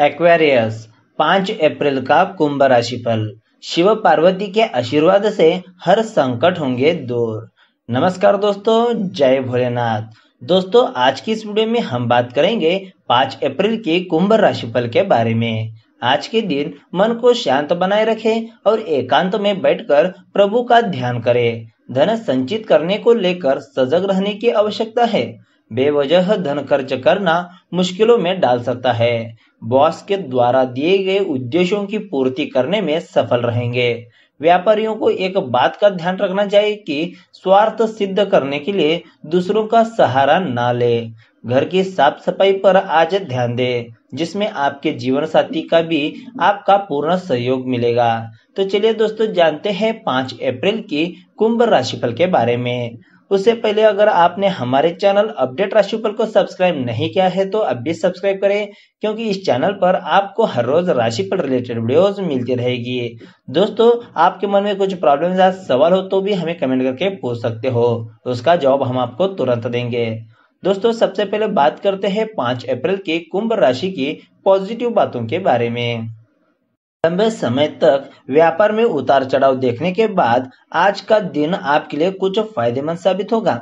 Aquarius पाँच अप्रैल का कुंभ राशि फल शिव पार्वती के आशीर्वाद से हर संकट होंगे दूर नमस्कार दोस्तों जय भोलेनाथ दोस्तों आज की इस वीडियो में हम बात करेंगे पाँच अप्रैल के कुंभ फल के बारे में आज के दिन मन को शांत बनाए रखें और एकांत में बैठकर प्रभु का ध्यान करें धन संचित करने को लेकर सजग रहने की आवश्यकता है बेवजह धन खर्च करना मुश्किलों में डाल सकता है बॉस के द्वारा दिए गए उद्देश्यों की पूर्ति करने में सफल रहेंगे व्यापारियों को एक बात का ध्यान रखना चाहिए कि स्वार्थ सिद्ध करने के लिए दूसरों का सहारा ना ले घर की साफ सफाई पर आज ध्यान दे जिसमें आपके जीवन साथी का भी आपका पूर्ण सहयोग मिलेगा तो चलिए दोस्तों जानते हैं पाँच अप्रैल की कुंभ राशिफल के बारे में उससे पहले अगर आपने हमारे चैनल अपडेट राशिफल को सब्सक्राइब नहीं किया है तो अभी सब्सक्राइब करें क्योंकि इस चैनल पर आपको हर रोज राशिफल रिलेटेड वीडियोस मिलती रहेगी दोस्तों आपके मन में कुछ प्रॉब्लम या सवाल हो तो भी हमें कमेंट करके पूछ सकते हो उसका जवाब हम आपको तुरंत देंगे दोस्तों सबसे पहले बात करते हैं पांच अप्रैल की कुंभ राशि की पॉजिटिव बातों के बारे में लंबे समय तक व्यापार में उतार चढ़ाव देखने के बाद आज का दिन आपके लिए कुछ फायदेमंद साबित होगा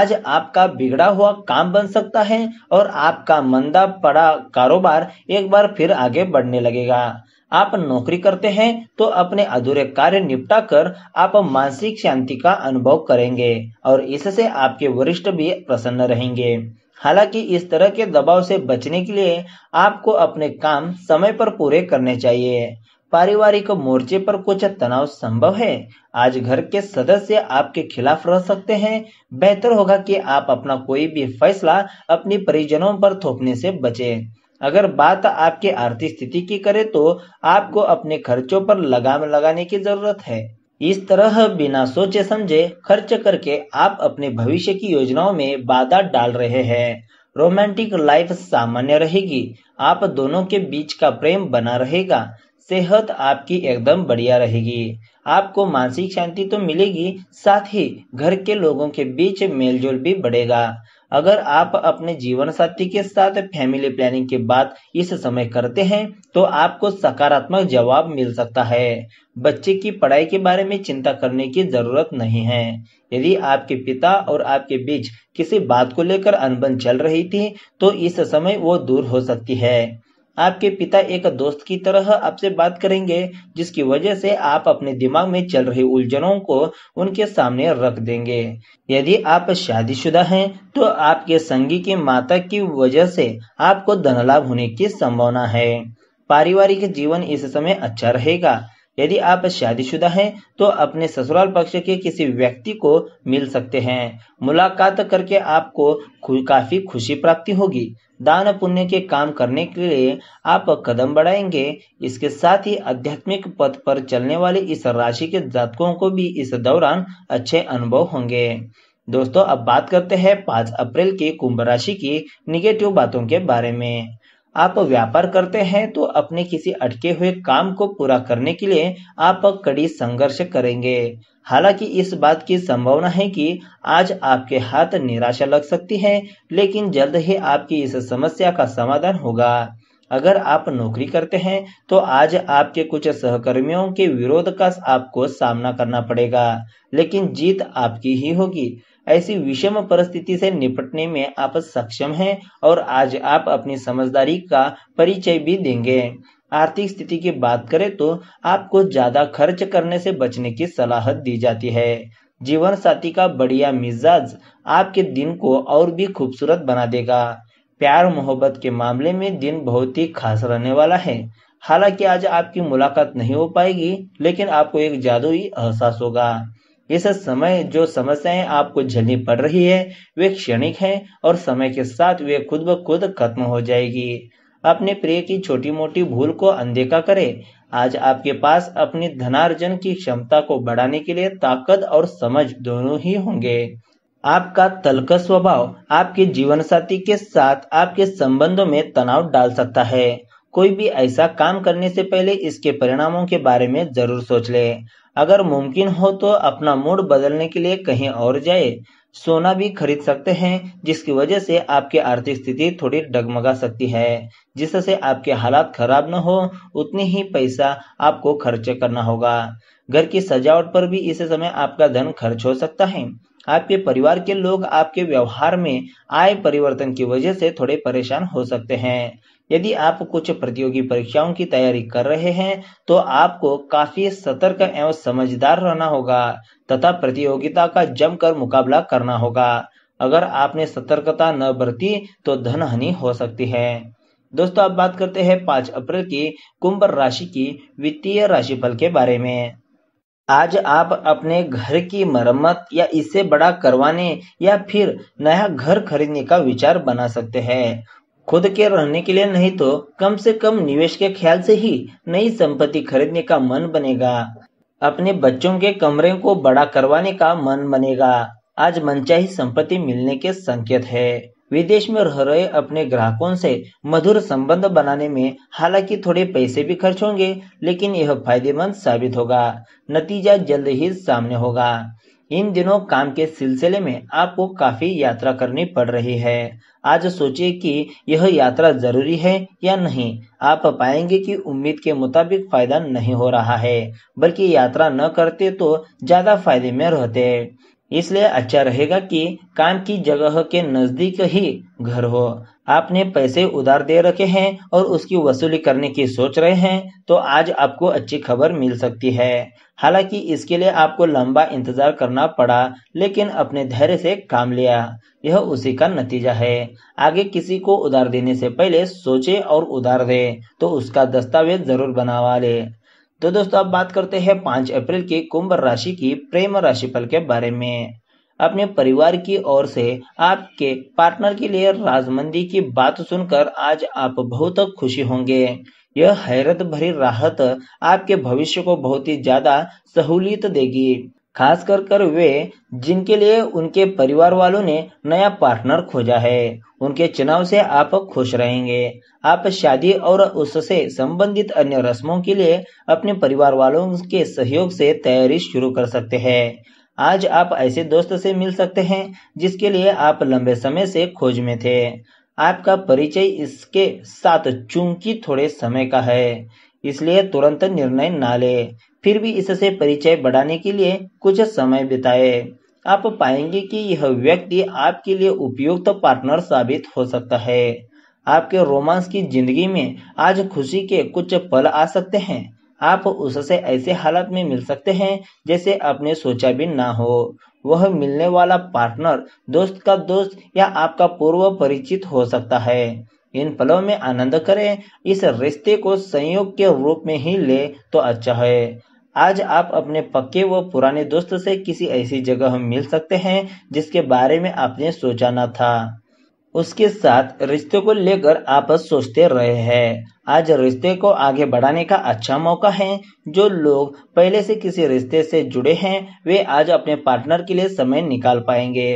आज आपका बिगड़ा हुआ काम बन सकता है और आपका मंदा पड़ा कारोबार एक बार फिर आगे बढ़ने लगेगा आप नौकरी करते हैं तो अपने अधूरे कार्य निपटा कर आप मानसिक शांति का अनुभव करेंगे और इससे आपके वरिष्ठ भी प्रसन्न रहेंगे हालांकि इस तरह के दबाव से बचने के लिए आपको अपने काम समय पर पूरे करने चाहिए पारिवारिक मोर्चे पर कुछ तनाव संभव है आज घर के सदस्य आपके खिलाफ रह सकते हैं बेहतर होगा कि आप अपना कोई भी फैसला अपने परिजनों पर थोपने से बचें। अगर बात आपके आर्थिक स्थिति की करे तो आपको अपने खर्चों पर लगाम लगाने की जरूरत है इस तरह बिना सोचे समझे खर्च करके आप अपने भविष्य की योजनाओं में बाधा डाल रहे हैं रोमांटिक लाइफ सामान्य रहेगी आप दोनों के बीच का प्रेम बना रहेगा सेहत आपकी एकदम बढ़िया रहेगी आपको मानसिक शांति तो मिलेगी साथ ही घर के लोगों के बीच मेलजोल भी बढ़ेगा अगर आप अपने जीवन साथी के साथ फैमिली प्लानिंग के बाद इस समय करते हैं तो आपको सकारात्मक जवाब मिल सकता है बच्चे की पढ़ाई के बारे में चिंता करने की जरूरत नहीं है यदि आपके पिता और आपके बीच किसी बात को लेकर अनबन चल रही थी तो इस समय वो दूर हो सकती है आपके पिता एक दोस्त की तरह आपसे बात करेंगे जिसकी वजह से आप अपने दिमाग में चल रही उलझनों को उनके सामने रख देंगे यदि आप शादीशुदा हैं तो आपके संगी की माता की वजह से आपको धन लाभ होने की संभावना है पारिवारिक जीवन इस समय अच्छा रहेगा यदि आप शादीशुदा हैं तो अपने ससुराल पक्ष के किसी व्यक्ति को मिल सकते हैं मुलाकात करके आपको काफी खुशी प्राप्ति होगी दान पुण्य के काम करने के लिए आप कदम बढ़ाएंगे इसके साथ ही आध्यात्मिक पथ पर चलने वाले इस राशि के जातकों को भी इस दौरान अच्छे अनुभव होंगे दोस्तों अब बात करते हैं पाँच अप्रैल की कुंभ राशि की निगेटिव बातों के बारे में आप व्यापार करते हैं तो अपने किसी अटके हुए काम को पूरा करने के लिए आप कड़ी संघर्ष करेंगे हालांकि इस बात की संभावना है कि आज आपके हाथ निराशा लग सकती है लेकिन जल्द ही आपकी इस समस्या का समाधान होगा अगर आप नौकरी करते हैं तो आज आपके कुछ सहकर्मियों के विरोध का आपको सामना करना पड़ेगा लेकिन जीत आपकी ही होगी ऐसी विषम परिस्थिति से निपटने में आप सक्षम हैं और आज आप अपनी समझदारी का परिचय भी देंगे आर्थिक स्थिति की बात करें तो आपको ज्यादा खर्च करने से बचने की सलाह दी जाती है जीवन साथी का बढ़िया मिजाज आपके दिन को और भी खूबसूरत बना देगा प्यार मोहब्बत के मामले में दिन बहुत ही खास रहने वाला है हालांकि आज आपकी मुलाकात नहीं हो पाएगी लेकिन आपको एक जादुई एहसास होगा ये सब समय जो समस्याएं आपको झेलनी पड़ रही है वे क्षणिक हैं और समय के साथ वे खुद ब खुद खत्म हो जाएगी अपने प्रिय की छोटी मोटी भूल को अनदेखा करें आज आपके पास अपनी धनार्जन की क्षमता को बढ़ाने के लिए ताकत और समझ दोनों ही होंगे आपका तलका स्वभाव आपके जीवन साथी के साथ आपके संबंधों में तनाव डाल सकता है कोई भी ऐसा काम करने से पहले इसके परिणामों के बारे में जरूर सोच ले अगर मुमकिन हो तो अपना मूड बदलने के लिए कहीं और जाए सोना भी खरीद सकते हैं जिसकी वजह से आपकी आर्थिक स्थिति थोड़ी डगमगा सकती है जिससे आपके हालात खराब न हो उतनी ही पैसा आपको खर्च करना होगा घर की सजावट पर भी इस समय आपका धन खर्च हो सकता है आपके परिवार के लोग आपके व्यवहार में आय परिवर्तन की वजह से थोड़े परेशान हो सकते हैं यदि आप कुछ प्रतियोगी परीक्षाओं की तैयारी कर रहे हैं तो आपको काफी सतर्क एवं समझदार रहना होगा तथा प्रतियोगिता का जमकर मुकाबला करना होगा अगर आपने सतर्कता न बरती तो धन हानि हो सकती है दोस्तों अब बात करते हैं पांच अप्रैल की कुंभ राशि की वित्तीय राशिफल के बारे में आज आप अपने घर की मरम्मत या इससे बड़ा करवाने या फिर नया घर खरीदने का विचार बना सकते हैं खुद के रहने के लिए नहीं तो कम से कम निवेश के ख्याल से ही नई संपत्ति खरीदने का मन बनेगा अपने बच्चों के कमरे को बड़ा करवाने का मन बनेगा आज मनचाही संपत्ति मिलने के संकेत है विदेश में रह रहे अपने ग्राहकों से मधुर संबंध बनाने में हालांकि थोड़े पैसे भी खर्च होंगे लेकिन यह फायदेमंद साबित होगा नतीजा जल्द ही सामने होगा इन दिनों काम के सिलसिले में आपको काफ़ी यात्रा करनी पड़ रही है आज सोचिए कि यह यात्रा ज़रूरी है या नहीं आप पाएंगे कि उम्मीद के मुताबिक फ़ायदा नहीं हो रहा है बल्कि यात्रा न करते तो ज़्यादा फायदे में रहते इसलिए अच्छा रहेगा कि काम की जगह के नज़दीक ही घर हो आपने पैसे उधार दे रखे हैं और उसकी वसूली करने की सोच रहे हैं तो आज आपको अच्छी खबर मिल सकती है हालांकि इसके लिए आपको लंबा इंतजार करना पड़ा लेकिन अपने धैर्य से काम लिया यह उसी का नतीजा है आगे किसी को उधार देने से पहले सोचे और उधार दे तो उसका दस्तावेज जरूर बनावा ले तो दोस्तों अब बात करते हैं पांच अप्रैल की कुंभ राशि की प्रेम राशिफल के बारे में अपने परिवार की ओर से आपके पार्टनर के लिए राजमंदी की बात सुनकर आज आप बहुत खुशी होंगे यह हैरत भरी राहत आपके भविष्य को बहुत ही ज्यादा सहूलियत देगी खास कर कर वे जिनके लिए उनके परिवार वालों ने नया पार्टनर खोजा है उनके चुनाव से आप खुश रहेंगे आप शादी और उससे संबंधित अन्य रस्मों के लिए अपने परिवार वालों के सहयोग से तैयारी शुरू कर सकते हैं आज आप ऐसे दोस्त से मिल सकते हैं जिसके लिए आप लंबे समय से खोज में थे आपका परिचय इसके साथ चूंकि थोड़े समय का है इसलिए तुरंत निर्णय न ले फिर भी इससे परिचय बढ़ाने के लिए कुछ समय बिताए आप पाएंगे कि यह व्यक्ति आपके लिए उपयुक्त पार्टनर साबित हो सकता है आपके रोमांस की जिंदगी में आज खुशी के कुछ पल आ सकते हैं आप उससे ऐसे हालत में मिल सकते हैं जैसे आपने सोचा भी ना हो वह मिलने वाला पार्टनर दोस्त का दोस्त या आपका पूर्व परिचित हो सकता है इन पलों में आनंद करें इस रिश्ते को संयोग के रूप में ही ले तो अच्छा है आज आप अपने पक्के व पुराने दोस्त से किसी ऐसी जगह मिल सकते हैं जिसके बारे में आपने सोचा न था उसके साथ रिश्ते को लेकर आप सोचते रहे हैं आज रिश्ते को आगे बढ़ाने का अच्छा मौका है जो लोग पहले से किसी रिश्ते से जुड़े हैं वे आज अपने पार्टनर के लिए समय निकाल पाएंगे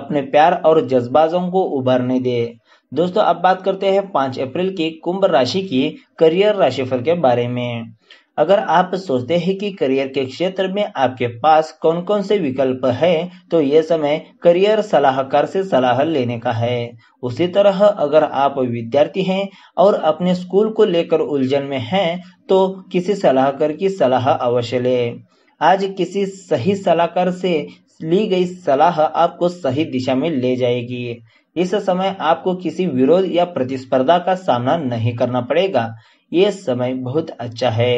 अपने प्यार और जज्बातों को उभरने दें दोस्तों अब बात करते हैं पांच अप्रैल की कुंभ राशि की करियर राशिफल के बारे में अगर आप सोचते हैं कि करियर के क्षेत्र में आपके पास कौन कौन से विकल्प है तो ये समय करियर सलाहकार से सलाह लेने का है उसी तरह अगर आप विद्यार्थी हैं और अपने स्कूल को लेकर उलझन में हैं तो किसी सलाहकार की सलाह अवश्य लें आज किसी सही सलाहकार से ली गई सलाह आपको सही दिशा में ले जाएगी इस समय आपको किसी विरोध या प्रतिस्पर्धा का सामना नहीं करना पड़ेगा ये समय बहुत अच्छा है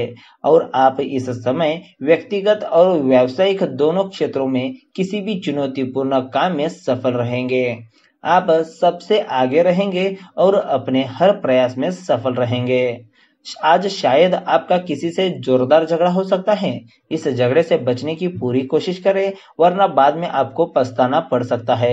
और आप इस समय व्यक्तिगत और व्यावसायिक दोनों क्षेत्रों में किसी भी चुनौतीपूर्ण काम में सफल रहेंगे आप सबसे आगे रहेंगे और अपने हर प्रयास में सफल रहेंगे आज शायद आपका किसी से जोरदार झगड़ा हो सकता है इस झगड़े से बचने की पूरी कोशिश करें वरना बाद में आपको पछताना पड़ सकता है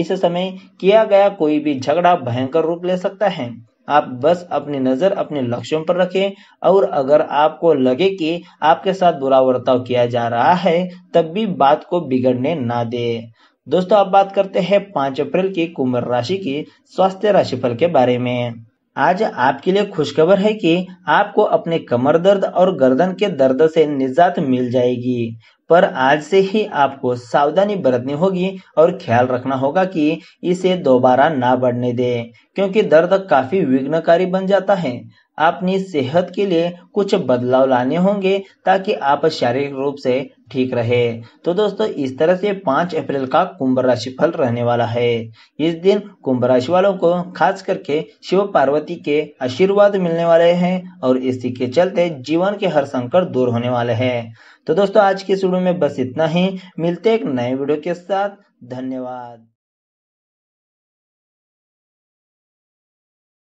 इस समय किया गया कोई भी झगड़ा भयंकर रूप ले सकता है आप बस अपनी नजर अपने लक्ष्यों पर रखें और अगर आपको लगे कि आपके साथ बुरा वर्ताव किया जा रहा है तब भी बात को बिगड़ने ना दे दोस्तों अब बात करते हैं पांच अप्रैल की कुंभ राशि की स्वास्थ्य राशिफल के बारे में आज आपके लिए खुशखबर है कि आपको अपने कमर दर्द और गर्दन के दर्द से निजात मिल जाएगी पर आज से ही आपको सावधानी बरतनी होगी और ख्याल रखना होगा कि इसे दोबारा ना बढ़ने दें क्योंकि दर्द काफी विघ्नकारी बन जाता है अपनी सेहत के लिए कुछ बदलाव लाने होंगे ताकि आप शारीरिक रूप से ठीक रहे तो दोस्तों इस तरह से पांच अप्रैल का कुंभ राशि फल रहने वाला है इस दिन कुंभ राशि वालों को खास करके शिव पार्वती के आशीर्वाद मिलने वाले हैं और इसी के चलते जीवन के हर संकट दूर होने वाले हैं तो दोस्तों आज के शुरू में बस इतना ही मिलते एक नए वीडियो के साथ धन्यवाद